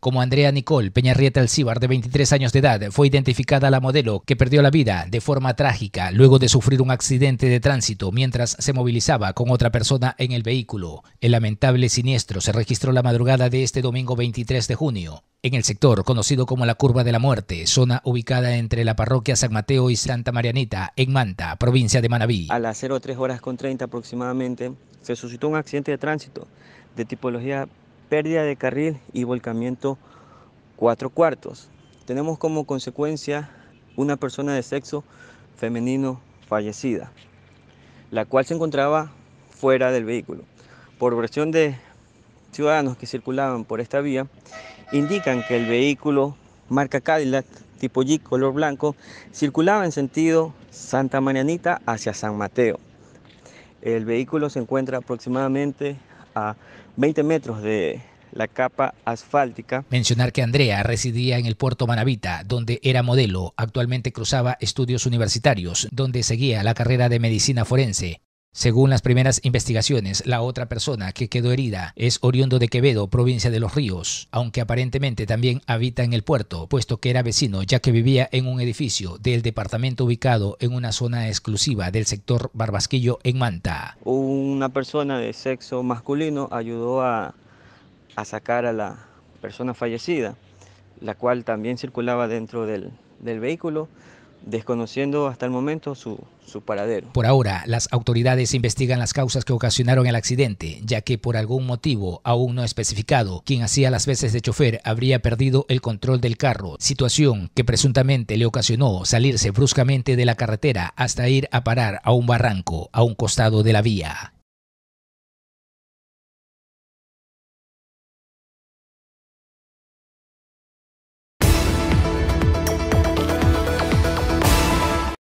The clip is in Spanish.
como Andrea Nicole Peñarrieta Alcíbar, de 23 años de edad, fue identificada la modelo que perdió la vida de forma trágica luego de sufrir un accidente de tránsito mientras se movilizaba con otra persona en el vehículo. El lamentable siniestro se registró la madrugada de este domingo 23 de junio en el sector conocido como la Curva de la Muerte, zona ubicada entre la parroquia San Mateo y Santa Marianita, en Manta, provincia de Manabí. A las 03 horas con 30 aproximadamente, se suscitó un accidente de tránsito de tipología pérdida de carril y volcamiento 4 cuartos. Tenemos como consecuencia una persona de sexo femenino fallecida, la cual se encontraba fuera del vehículo. Por versión de ciudadanos que circulaban por esta vía, indican que el vehículo marca Cadillac tipo y color blanco circulaba en sentido Santa Marianita hacia San Mateo. El vehículo se encuentra aproximadamente a 20 metros de la capa asfáltica. Mencionar que Andrea residía en el puerto Manavita, donde era modelo. Actualmente cruzaba estudios universitarios, donde seguía la carrera de medicina forense. Según las primeras investigaciones, la otra persona que quedó herida es oriundo de Quevedo, provincia de Los Ríos, aunque aparentemente también habita en el puerto, puesto que era vecino ya que vivía en un edificio del departamento ubicado en una zona exclusiva del sector Barbasquillo en Manta. Una persona de sexo masculino ayudó a, sacar a la persona fallecida, la cual también circulaba dentro del vehículo desconociendo hasta el momento su, su, paradero. Por ahora, las autoridades investigan las causas que ocasionaron el accidente, ya que por algún motivo aún no especificado, quien hacía las veces de chofer habría perdido el control del carro, situación que presuntamente le ocasionó salirse bruscamente de la carretera hasta ir a parar a un barranco a un costado de la vía.